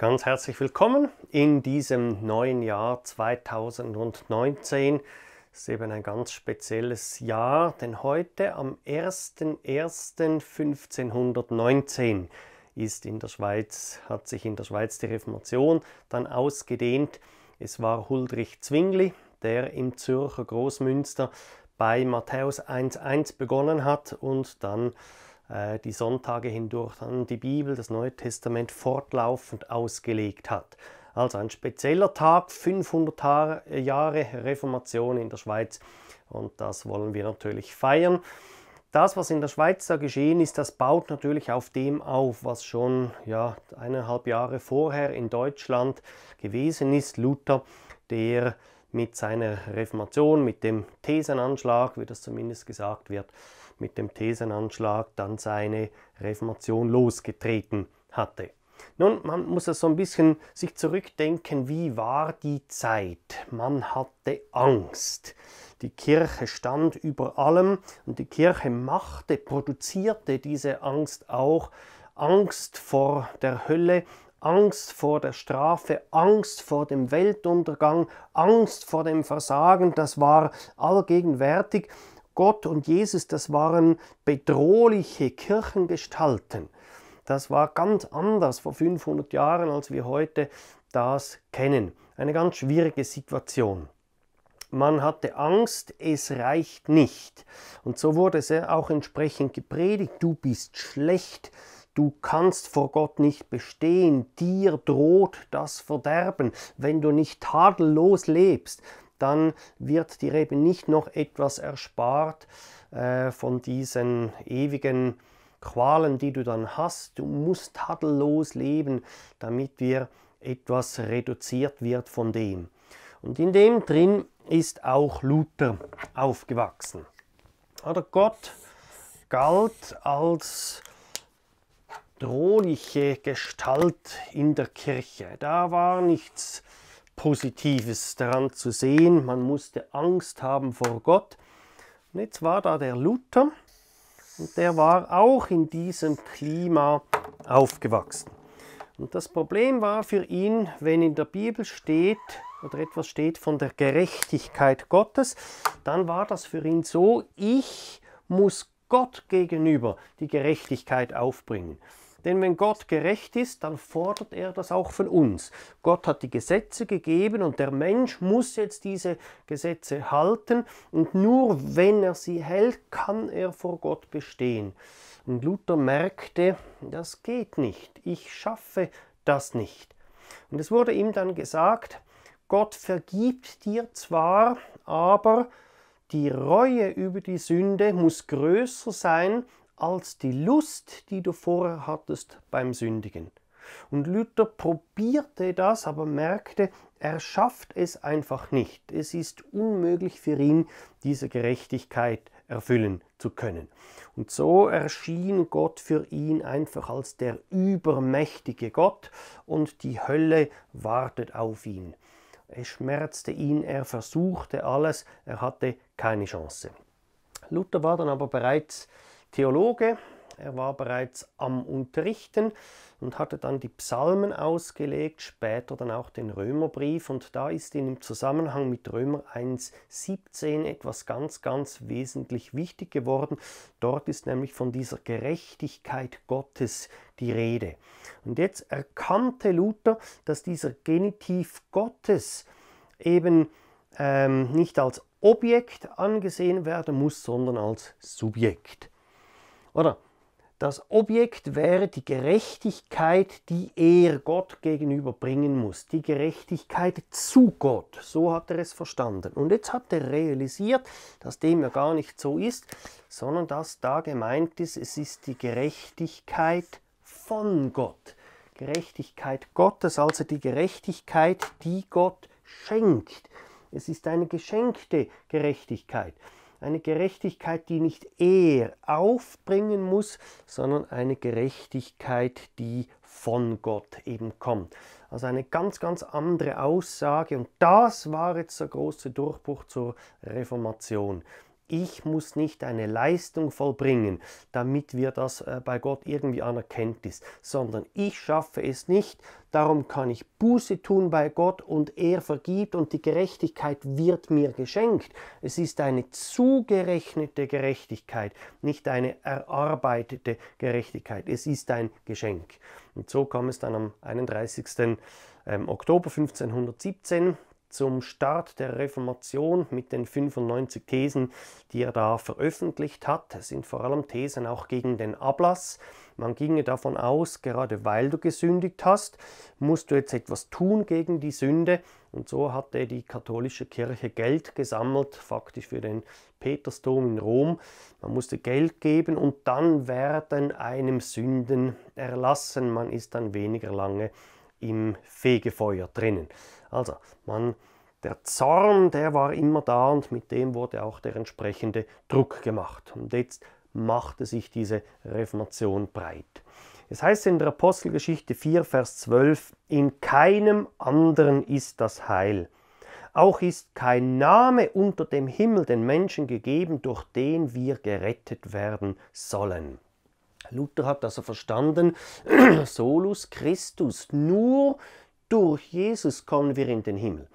Ganz herzlich willkommen in diesem neuen Jahr 2019. Es ist eben ein ganz spezielles Jahr, denn heute am 01.01.1519 ist in der Schweiz, hat sich in der Schweiz die Reformation dann ausgedehnt. Es war Huldrich Zwingli, der im Zürcher Großmünster bei Matthäus 1.1 begonnen hat und dann äh, die Sonntage hindurch dann die Bibel, das Neue Testament fortlaufend ausgelegt hat. Also ein spezieller Tag, 500 Jahre Reformation in der Schweiz und das wollen wir natürlich feiern. Das, was in der Schweiz da geschehen ist, das baut natürlich auf dem auf, was schon ja, eineinhalb Jahre vorher in Deutschland gewesen ist. Luther, der mit seiner Reformation, mit dem Thesenanschlag, wie das zumindest gesagt wird, mit dem Thesenanschlag dann seine Reformation losgetreten hatte. Nun, man muss sich so ein bisschen sich zurückdenken, wie war die Zeit? Man hatte Angst. Die Kirche stand über allem und die Kirche machte, produzierte diese Angst auch. Angst vor der Hölle, Angst vor der Strafe, Angst vor dem Weltuntergang, Angst vor dem Versagen, das war allgegenwärtig Gott und Jesus, das waren bedrohliche Kirchengestalten. Das war ganz anders vor 500 Jahren, als wir heute das kennen. Eine ganz schwierige Situation. Man hatte Angst, es reicht nicht. Und so wurde es auch entsprechend gepredigt, du bist schlecht, du kannst vor Gott nicht bestehen, dir droht das Verderben, wenn du nicht tadellos lebst dann wird dir eben nicht noch etwas erspart äh, von diesen ewigen Qualen, die du dann hast. Du musst tadellos leben, damit dir etwas reduziert wird von dem. Und in dem drin ist auch Luther aufgewachsen. Oder Gott galt als drohliche Gestalt in der Kirche. Da war nichts Positives daran zu sehen. Man musste Angst haben vor Gott. Und jetzt war da der Luther und der war auch in diesem Klima aufgewachsen. Und das Problem war für ihn, wenn in der Bibel steht oder etwas steht von der Gerechtigkeit Gottes, dann war das für ihn so, ich muss Gott gegenüber die Gerechtigkeit aufbringen. Denn wenn Gott gerecht ist, dann fordert er das auch von uns. Gott hat die Gesetze gegeben und der Mensch muss jetzt diese Gesetze halten und nur wenn er sie hält, kann er vor Gott bestehen. Und Luther merkte, das geht nicht, ich schaffe das nicht. Und es wurde ihm dann gesagt, Gott vergibt dir zwar, aber die Reue über die Sünde muss größer sein als die Lust, die du vorher hattest beim Sündigen. Und Luther probierte das, aber merkte, er schafft es einfach nicht. Es ist unmöglich für ihn, diese Gerechtigkeit erfüllen zu können. Und so erschien Gott für ihn einfach als der übermächtige Gott und die Hölle wartet auf ihn. Es schmerzte ihn, er versuchte alles, er hatte keine Chance. Luther war dann aber bereits Theologe. Er war bereits am Unterrichten und hatte dann die Psalmen ausgelegt, später dann auch den Römerbrief. Und da ist ihm im Zusammenhang mit Römer 1.17 etwas ganz, ganz wesentlich wichtig geworden. Dort ist nämlich von dieser Gerechtigkeit Gottes die Rede. Und jetzt erkannte Luther, dass dieser Genitiv Gottes eben ähm, nicht als Objekt angesehen werden muss, sondern als Subjekt. Oder das Objekt wäre die Gerechtigkeit, die er Gott gegenüberbringen muss, die Gerechtigkeit zu Gott. So hat er es verstanden. Und jetzt hat er realisiert, dass dem ja gar nicht so ist, sondern dass da gemeint ist, es ist die Gerechtigkeit von Gott. Gerechtigkeit Gottes, also die Gerechtigkeit, die Gott schenkt. Es ist eine geschenkte Gerechtigkeit eine Gerechtigkeit, die nicht er aufbringen muss, sondern eine Gerechtigkeit, die von Gott eben kommt. Also eine ganz, ganz andere Aussage und das war jetzt der große Durchbruch zur Reformation ich muss nicht eine Leistung vollbringen, damit wir das äh, bei Gott irgendwie anerkennt ist, sondern ich schaffe es nicht, darum kann ich Buße tun bei Gott und er vergibt und die Gerechtigkeit wird mir geschenkt. Es ist eine zugerechnete Gerechtigkeit, nicht eine erarbeitete Gerechtigkeit. Es ist ein Geschenk. Und so kam es dann am 31. Ähm, Oktober 1517 zum Start der Reformation mit den 95 Thesen, die er da veröffentlicht hat. Es sind vor allem Thesen auch gegen den Ablass. Man ginge davon aus, gerade weil du gesündigt hast, musst du jetzt etwas tun gegen die Sünde. Und so hatte die katholische Kirche Geld gesammelt, faktisch für den Petersdom in Rom. Man musste Geld geben und dann werden einem Sünden erlassen. Man ist dann weniger lange im Fegefeuer drinnen. Also, man, der Zorn, der war immer da und mit dem wurde auch der entsprechende Druck gemacht. Und jetzt machte sich diese Reformation breit. Es heißt in der Apostelgeschichte 4, Vers 12, in keinem anderen ist das Heil. Auch ist kein Name unter dem Himmel den Menschen gegeben, durch den wir gerettet werden sollen. Luther hat also verstanden, Solus Christus, nur durch Jesus kommen wir in den Himmel.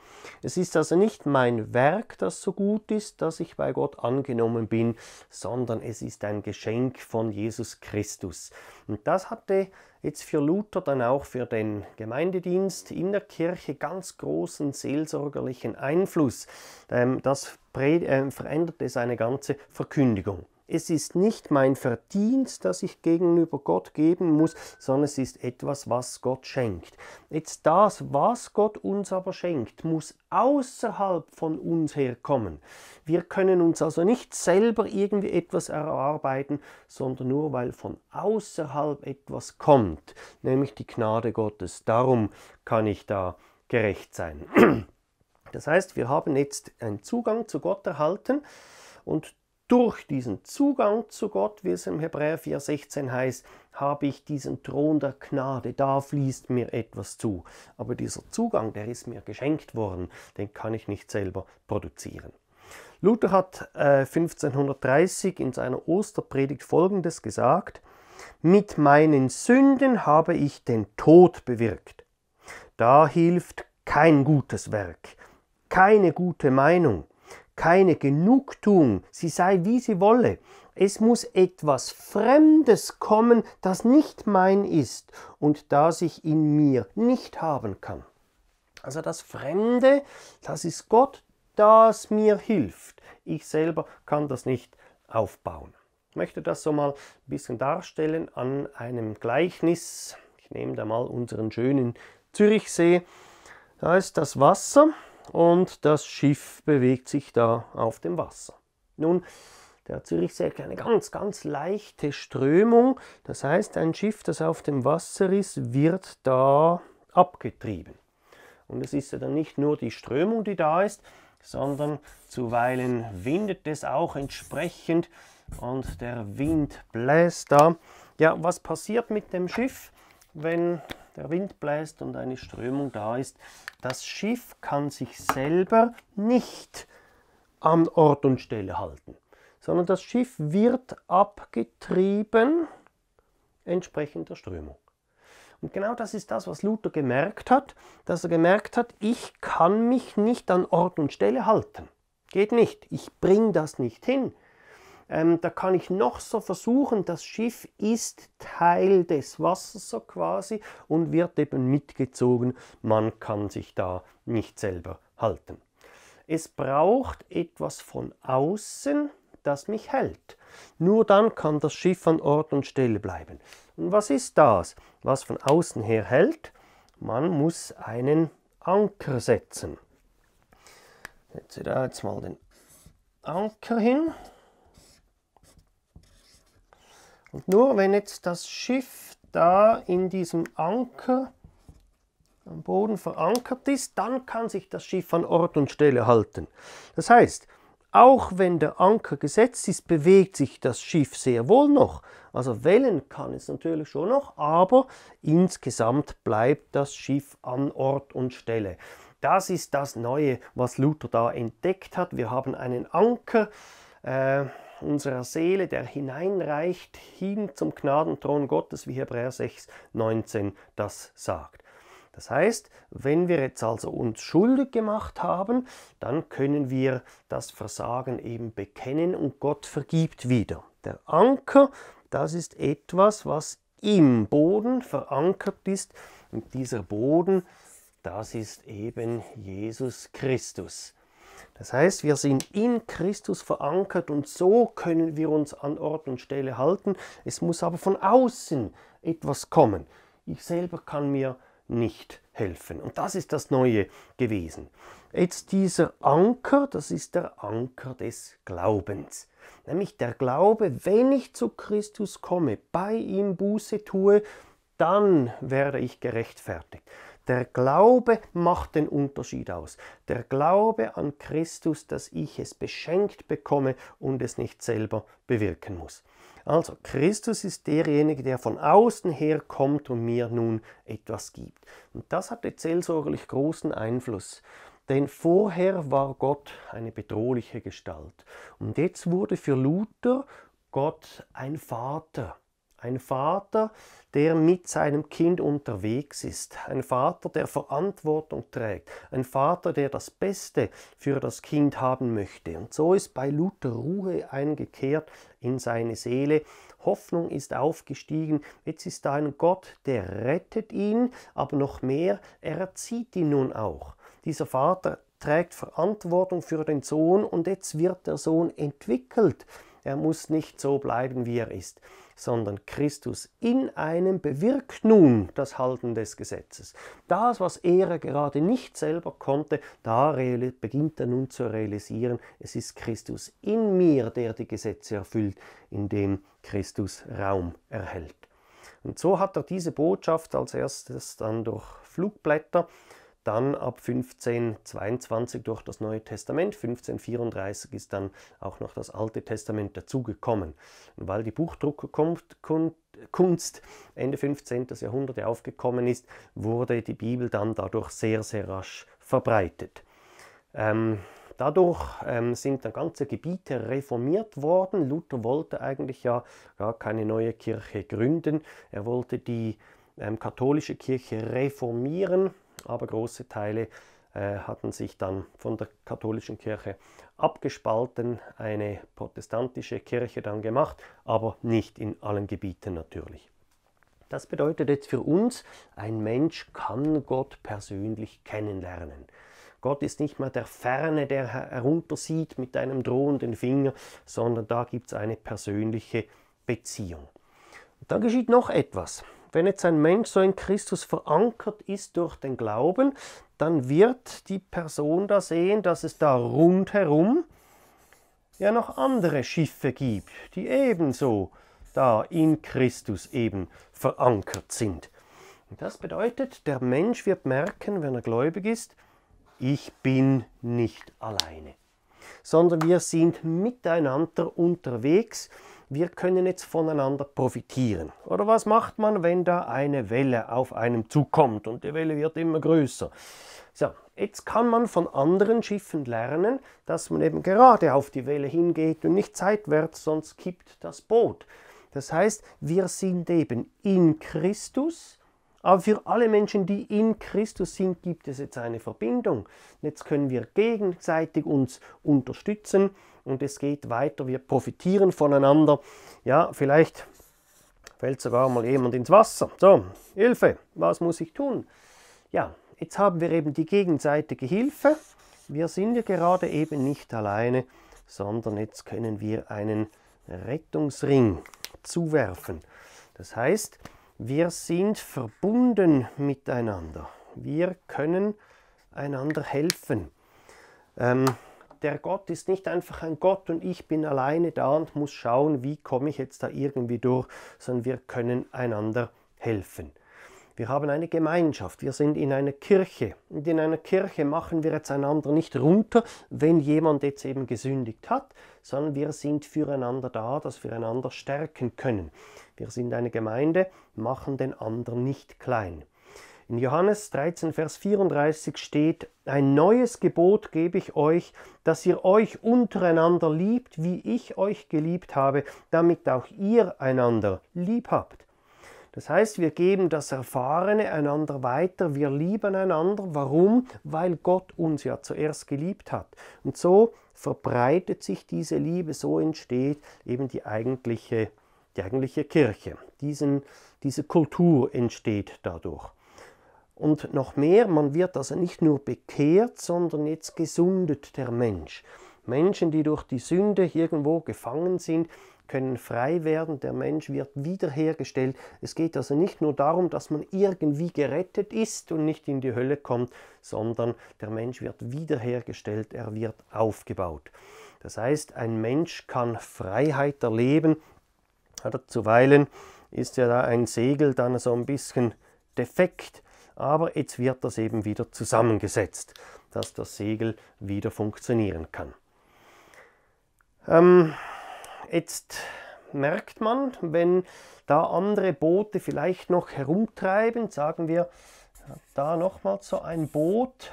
Es ist also nicht mein Werk, das so gut ist, dass ich bei Gott angenommen bin, sondern es ist ein Geschenk von Jesus Christus. Und das hatte jetzt für Luther dann auch für den Gemeindedienst in der Kirche ganz großen seelsorgerlichen Einfluss. Ähm, das äh, veränderte seine ganze Verkündigung. Es ist nicht mein Verdienst, das ich gegenüber Gott geben muss, sondern es ist etwas, was Gott schenkt. Jetzt das, was Gott uns aber schenkt, muss außerhalb von uns herkommen. Wir können uns also nicht selber irgendwie etwas erarbeiten, sondern nur weil von außerhalb etwas kommt, nämlich die Gnade Gottes. Darum kann ich da gerecht sein. Das heißt, wir haben jetzt einen Zugang zu Gott erhalten und durch diesen Zugang zu Gott, wie es im Hebräer 4,16 heißt, habe ich diesen Thron der Gnade, da fließt mir etwas zu. Aber dieser Zugang, der ist mir geschenkt worden, den kann ich nicht selber produzieren. Luther hat äh, 1530 in seiner Osterpredigt folgendes gesagt: Mit meinen Sünden habe ich den Tod bewirkt. Da hilft kein gutes Werk, keine gute Meinung, keine Genugtuung, sie sei wie sie wolle. Es muss etwas Fremdes kommen, das nicht mein ist und das ich in mir nicht haben kann. Also das Fremde, das ist Gott, das mir hilft. Ich selber kann das nicht aufbauen. Ich möchte das so mal ein bisschen darstellen an einem Gleichnis. Ich nehme da mal unseren schönen Zürichsee. Da ist das Wasser und das Schiff bewegt sich da auf dem Wasser. Nun, der Zürichsee hat eine ganz, ganz leichte Strömung. Das heißt, ein Schiff, das auf dem Wasser ist, wird da abgetrieben. Und es ist ja dann nicht nur die Strömung, die da ist, sondern zuweilen windet es auch entsprechend und der Wind bläst da. Ja, was passiert mit dem Schiff, wenn der Wind bläst und eine Strömung da ist? Das Schiff kann sich selber nicht an Ort und Stelle halten, sondern das Schiff wird abgetrieben entsprechend der Strömung. Und genau das ist das, was Luther gemerkt hat, dass er gemerkt hat, ich kann mich nicht an Ort und Stelle halten. Geht nicht. Ich bringe das nicht hin. Ähm, da kann ich noch so versuchen, das Schiff ist Teil des Wassers so quasi und wird eben mitgezogen. Man kann sich da nicht selber halten. Es braucht etwas von außen, das mich hält. Nur dann kann das Schiff an Ort und Stelle bleiben. Und was ist das, was von außen her hält? Man muss einen Anker setzen. Setze da jetzt mal den Anker hin. Und nur wenn jetzt das Schiff da in diesem Anker am Boden verankert ist, dann kann sich das Schiff an Ort und Stelle halten. Das heißt, auch wenn der Anker gesetzt ist, bewegt sich das Schiff sehr wohl noch. Also wellen kann es natürlich schon noch, aber insgesamt bleibt das Schiff an Ort und Stelle. Das ist das Neue, was Luther da entdeckt hat. Wir haben einen Anker. Äh, unserer Seele, der hineinreicht hin zum Gnadenthron Gottes, wie Hebräer 6, 19 das sagt. Das heißt, wenn wir jetzt also uns schuldig gemacht haben, dann können wir das Versagen eben bekennen und Gott vergibt wieder. Der Anker, das ist etwas, was im Boden verankert ist und dieser Boden, das ist eben Jesus Christus. Das heißt, wir sind in Christus verankert und so können wir uns an Ort und Stelle halten. Es muss aber von außen etwas kommen. Ich selber kann mir nicht helfen. Und das ist das Neue gewesen. Jetzt dieser Anker, das ist der Anker des Glaubens. Nämlich der Glaube, wenn ich zu Christus komme, bei ihm Buße tue, dann werde ich gerechtfertigt. Der Glaube macht den Unterschied aus. Der Glaube an Christus, dass ich es beschenkt bekomme und es nicht selber bewirken muss. Also, Christus ist derjenige, der von außen her kommt und mir nun etwas gibt. Und das hatte seelsorgerlich großen Einfluss. Denn vorher war Gott eine bedrohliche Gestalt. Und jetzt wurde für Luther Gott ein Vater ein Vater, der mit seinem Kind unterwegs ist. Ein Vater, der Verantwortung trägt. Ein Vater, der das Beste für das Kind haben möchte. Und so ist bei Luther Ruhe eingekehrt in seine Seele. Hoffnung ist aufgestiegen. Jetzt ist da ein Gott, der rettet ihn, aber noch mehr, er erzieht ihn nun auch. Dieser Vater trägt Verantwortung für den Sohn und jetzt wird der Sohn entwickelt. Er muss nicht so bleiben, wie er ist sondern Christus in einem bewirkt nun das Halten des Gesetzes. Das, was er gerade nicht selber konnte, da beginnt er nun zu realisieren, es ist Christus in mir, der die Gesetze erfüllt, in dem Christus Raum erhält. Und so hat er diese Botschaft als erstes dann durch Flugblätter dann ab 1522 durch das Neue Testament, 1534 ist dann auch noch das Alte Testament dazugekommen. Weil die Buchdruckkunst Ende 15. Jahrhundert aufgekommen ist, wurde die Bibel dann dadurch sehr, sehr rasch verbreitet. Ähm, Dadurch ähm, sind dann ganze Gebiete reformiert worden. Luther wollte eigentlich ja gar keine neue Kirche gründen. Er wollte die ähm, katholische Kirche reformieren aber große Teile äh, hatten sich dann von der katholischen Kirche abgespalten, eine protestantische Kirche dann gemacht, aber nicht in allen Gebieten natürlich. Das bedeutet jetzt für uns, ein Mensch kann Gott persönlich kennenlernen. Gott ist nicht mehr der Ferne, der heruntersieht mit einem drohenden Finger, sondern da gibt es eine persönliche Beziehung. Und dann geschieht noch etwas. Wenn jetzt ein Mensch so in Christus verankert ist durch den Glauben, dann wird die Person da sehen, dass es da rundherum ja noch andere Schiffe gibt, die ebenso da in Christus eben verankert sind. Und das bedeutet, der Mensch wird merken, wenn er gläubig ist, ich bin nicht alleine, sondern wir sind miteinander unterwegs wir können jetzt voneinander profitieren. Oder was macht man, wenn da eine Welle auf einem zukommt und die Welle wird immer größer? So, jetzt kann man von anderen Schiffen lernen, dass man eben gerade auf die Welle hingeht und nicht seitwärts, sonst kippt das Boot. Das heißt, wir sind eben in Christus, aber für alle Menschen, die in Christus sind, gibt es jetzt eine Verbindung. Jetzt können wir gegenseitig uns unterstützen und es geht weiter. Wir profitieren voneinander. Ja, vielleicht fällt sogar mal jemand ins Wasser. So, Hilfe, was muss ich tun? Ja, jetzt haben wir eben die gegenseitige Hilfe. Wir sind ja gerade eben nicht alleine, sondern jetzt können wir einen Rettungsring zuwerfen. Das heißt, wir sind verbunden miteinander. Wir können einander helfen. Ähm, der Gott ist nicht einfach ein Gott und ich bin alleine da und muss schauen, wie komme ich jetzt da irgendwie durch, sondern wir können einander helfen. Wir haben eine Gemeinschaft, wir sind in einer Kirche. Und in einer Kirche machen wir jetzt einander nicht runter, wenn jemand jetzt eben gesündigt hat, sondern wir sind füreinander da, dass wir einander stärken können. Wir sind eine Gemeinde, machen den anderen nicht klein. In Johannes 13, Vers 34 steht, ein neues Gebot gebe ich euch, dass ihr euch untereinander liebt, wie ich euch geliebt habe, damit auch ihr einander lieb habt. Das heißt, wir geben das Erfahrene einander weiter, wir lieben einander. Warum? Weil Gott uns ja zuerst geliebt hat. Und so verbreitet sich diese Liebe, so entsteht eben die eigentliche, die eigentliche Kirche. Diesen, diese Kultur entsteht dadurch und noch mehr, man wird also nicht nur bekehrt, sondern jetzt gesundet der Mensch. Menschen, die durch die Sünde irgendwo gefangen sind, können frei werden, der Mensch wird wiederhergestellt. Es geht also nicht nur darum, dass man irgendwie gerettet ist und nicht in die Hölle kommt, sondern der Mensch wird wiederhergestellt, er wird aufgebaut. Das heißt, ein Mensch kann Freiheit erleben. Zuweilen ist ja da ein Segel dann so ein bisschen defekt aber jetzt wird das eben wieder zusammengesetzt, dass das Segel wieder funktionieren kann. Ähm, jetzt merkt man, wenn da andere Boote vielleicht noch herumtreiben, sagen wir da nochmal so ein Boot,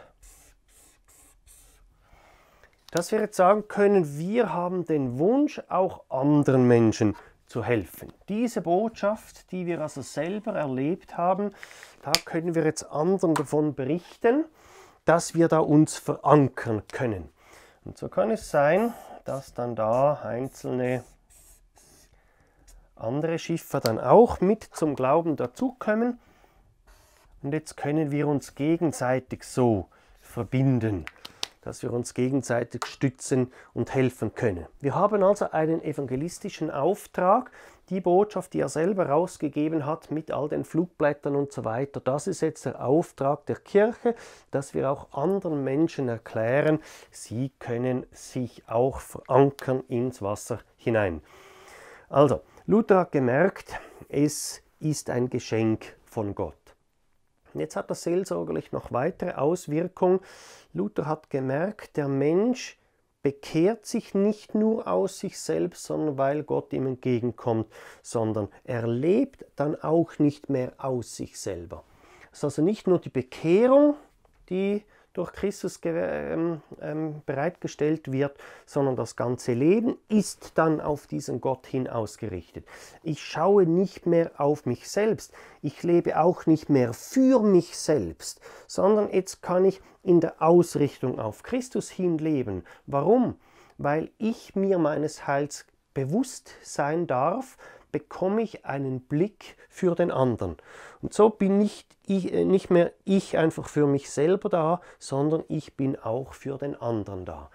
dass wir jetzt sagen können, wir haben den Wunsch, auch anderen Menschen zu helfen. Diese Botschaft, die wir also selber erlebt haben, da können wir jetzt anderen davon berichten, dass wir da uns verankern können. Und so kann es sein, dass dann da einzelne andere Schiffer dann auch mit zum Glauben dazukommen. Und jetzt können wir uns gegenseitig so verbinden dass wir uns gegenseitig stützen und helfen können. Wir haben also einen evangelistischen Auftrag, die Botschaft, die er selber rausgegeben hat mit all den Flugblättern und so weiter, das ist jetzt der Auftrag der Kirche, dass wir auch anderen Menschen erklären, sie können sich auch verankern ins Wasser hinein. Also, Luther hat gemerkt, es ist ein Geschenk von Gott. Jetzt hat das seelsorgerlich noch weitere Auswirkungen. Luther hat gemerkt, der Mensch bekehrt sich nicht nur aus sich selbst, sondern weil Gott ihm entgegenkommt, sondern er lebt dann auch nicht mehr aus sich selber. Es ist also nicht nur die Bekehrung, die durch Christus ähm, ähm, bereitgestellt wird, sondern das ganze Leben ist dann auf diesen Gott hin ausgerichtet. Ich schaue nicht mehr auf mich selbst, ich lebe auch nicht mehr für mich selbst, sondern jetzt kann ich in der Ausrichtung auf Christus hin leben. Warum? Weil ich mir meines Heils bewusst sein darf, bekomme ich einen Blick für den anderen. Und so bin nicht, ich, äh, nicht mehr ich einfach für mich selber da, sondern ich bin auch für den anderen da.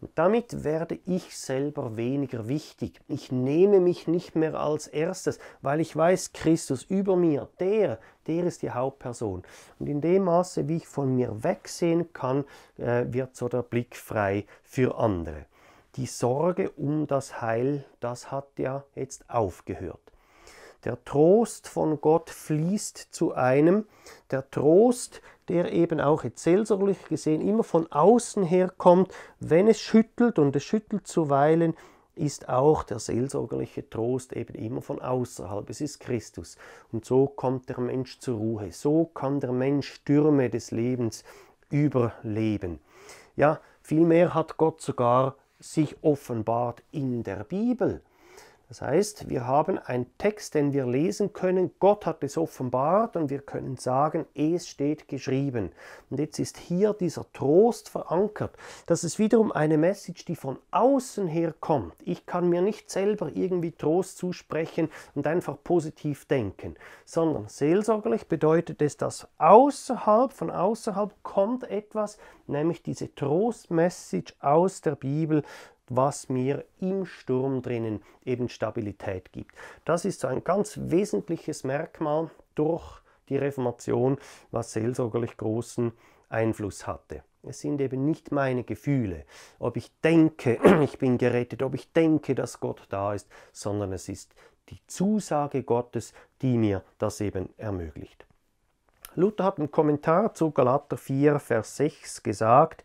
Und damit werde ich selber weniger wichtig. Ich nehme mich nicht mehr als erstes, weil ich weiß, Christus über mir, der, der ist die Hauptperson. Und in dem Maße, wie ich von mir wegsehen kann, äh, wird so der Blick frei für andere. Die Sorge um das Heil, das hat ja jetzt aufgehört. Der Trost von Gott fließt zu einem, der Trost, der eben auch jetzt seelsorglich gesehen immer von außen her kommt, wenn es schüttelt und es schüttelt zuweilen, ist auch der seelsorgerliche Trost eben immer von außerhalb. Es ist Christus. Und so kommt der Mensch zur Ruhe. So kann der Mensch Stürme des Lebens überleben. Ja, vielmehr hat Gott sogar sich offenbart in der Bibel. Das heißt, wir haben einen Text, den wir lesen können. Gott hat es offenbart und wir können sagen, es steht geschrieben. Und jetzt ist hier dieser Trost verankert. Das ist wiederum eine Message, die von außen her kommt. Ich kann mir nicht selber irgendwie Trost zusprechen und einfach positiv denken, sondern seelsorgerlich bedeutet es, dass außerhalb, von außerhalb kommt etwas, nämlich diese Trostmessage aus der Bibel was mir im Sturm drinnen eben Stabilität gibt. Das ist so ein ganz wesentliches Merkmal durch die Reformation, was seelsorgerlich großen Einfluss hatte. Es sind eben nicht meine Gefühle, ob ich denke, ich bin gerettet, ob ich denke, dass Gott da ist, sondern es ist die Zusage Gottes, die mir das eben ermöglicht. Luther hat im Kommentar zu Galater 4, Vers 6 gesagt,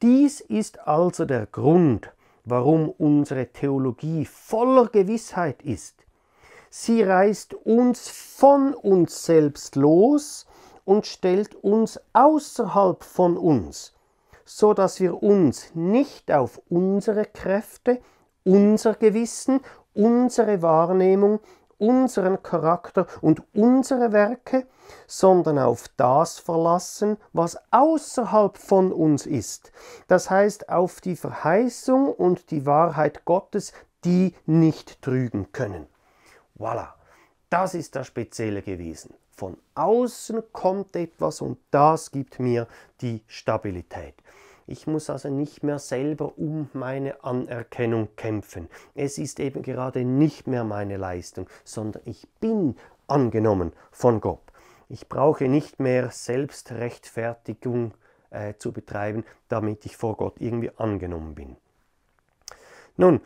dies ist also der Grund, warum unsere Theologie voller Gewissheit ist. Sie reißt uns von uns selbst los und stellt uns außerhalb von uns, so dass wir uns nicht auf unsere Kräfte, unser Gewissen, unsere Wahrnehmung unseren Charakter und unsere Werke, sondern auf das verlassen, was außerhalb von uns ist. Das heißt auf die Verheißung und die Wahrheit Gottes, die nicht trügen können. Voilà, das ist das Spezielle gewesen. Von außen kommt etwas und das gibt mir die Stabilität. Ich muss also nicht mehr selber um meine Anerkennung kämpfen. Es ist eben gerade nicht mehr meine Leistung, sondern ich bin angenommen von Gott. Ich brauche nicht mehr Selbstrechtfertigung äh, zu betreiben, damit ich vor Gott irgendwie angenommen bin. Nun,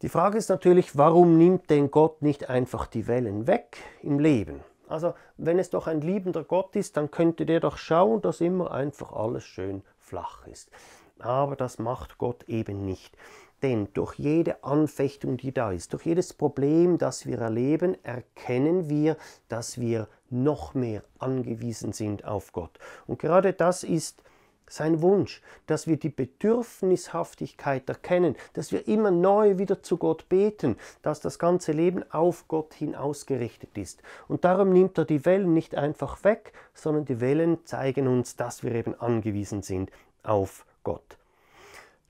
die Frage ist natürlich, warum nimmt denn Gott nicht einfach die Wellen weg im Leben? Also, wenn es doch ein liebender Gott ist, dann könnte der doch schauen, dass immer einfach alles schön flach ist. Aber das macht Gott eben nicht. Denn durch jede Anfechtung, die da ist, durch jedes Problem, das wir erleben, erkennen wir, dass wir noch mehr angewiesen sind auf Gott. Und gerade das ist sein Wunsch, dass wir die Bedürfnishaftigkeit erkennen, dass wir immer neu wieder zu Gott beten, dass das ganze Leben auf Gott hin ausgerichtet ist. Und darum nimmt er die Wellen nicht einfach weg, sondern die Wellen zeigen uns, dass wir eben angewiesen sind auf Gott.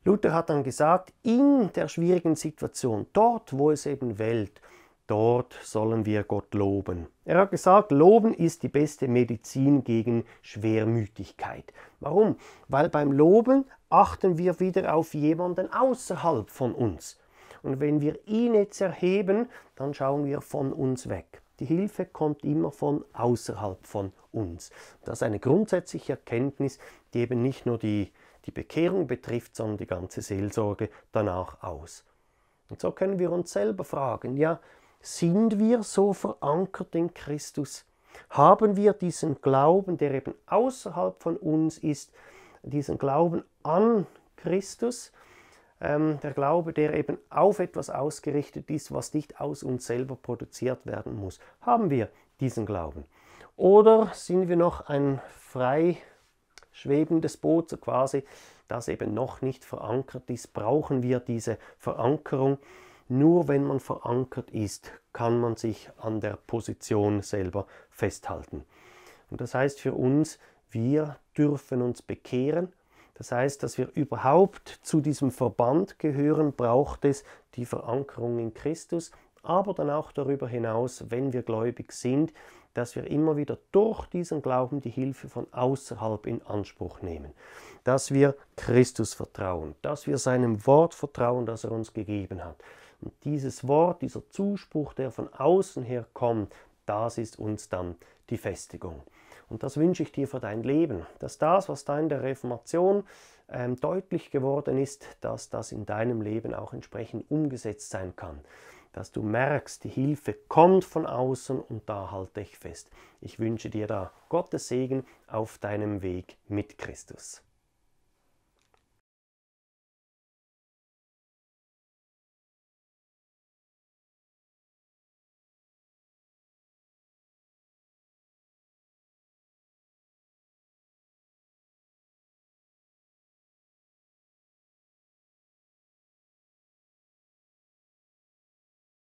Luther hat dann gesagt, in der schwierigen Situation, dort wo es eben wellt, Dort sollen wir Gott loben. Er hat gesagt, Loben ist die beste Medizin gegen Schwermütigkeit. Warum? Weil beim Loben achten wir wieder auf jemanden außerhalb von uns. Und wenn wir ihn jetzt erheben, dann schauen wir von uns weg. Die Hilfe kommt immer von außerhalb von uns. Das ist eine grundsätzliche Erkenntnis, die eben nicht nur die, die Bekehrung betrifft, sondern die ganze Seelsorge danach aus. Und so können wir uns selber fragen, ja, sind wir so verankert in Christus? Haben wir diesen Glauben, der eben außerhalb von uns ist, diesen Glauben an Christus, ähm, der Glaube, der eben auf etwas ausgerichtet ist, was nicht aus uns selber produziert werden muss. Haben wir diesen Glauben? Oder sind wir noch ein frei schwebendes Boot, so quasi, das eben noch nicht verankert ist? Brauchen wir diese Verankerung? Nur wenn man verankert ist, kann man sich an der Position selber festhalten. Und das heißt für uns, wir dürfen uns bekehren. Das heißt, dass wir überhaupt zu diesem Verband gehören, braucht es die Verankerung in Christus, aber dann auch darüber hinaus, wenn wir gläubig sind, dass wir immer wieder durch diesen Glauben die Hilfe von außerhalb in Anspruch nehmen, dass wir Christus vertrauen, dass wir seinem Wort vertrauen, das er uns gegeben hat, und dieses Wort, dieser Zuspruch, der von außen her kommt, das ist uns dann die Festigung. Und das wünsche ich dir für dein Leben, dass das, was da in der Reformation ähm, deutlich geworden ist, dass das in deinem Leben auch entsprechend umgesetzt sein kann. Dass du merkst, die Hilfe kommt von außen und da halte ich fest. Ich wünsche dir da Gottes Segen auf deinem Weg mit Christus.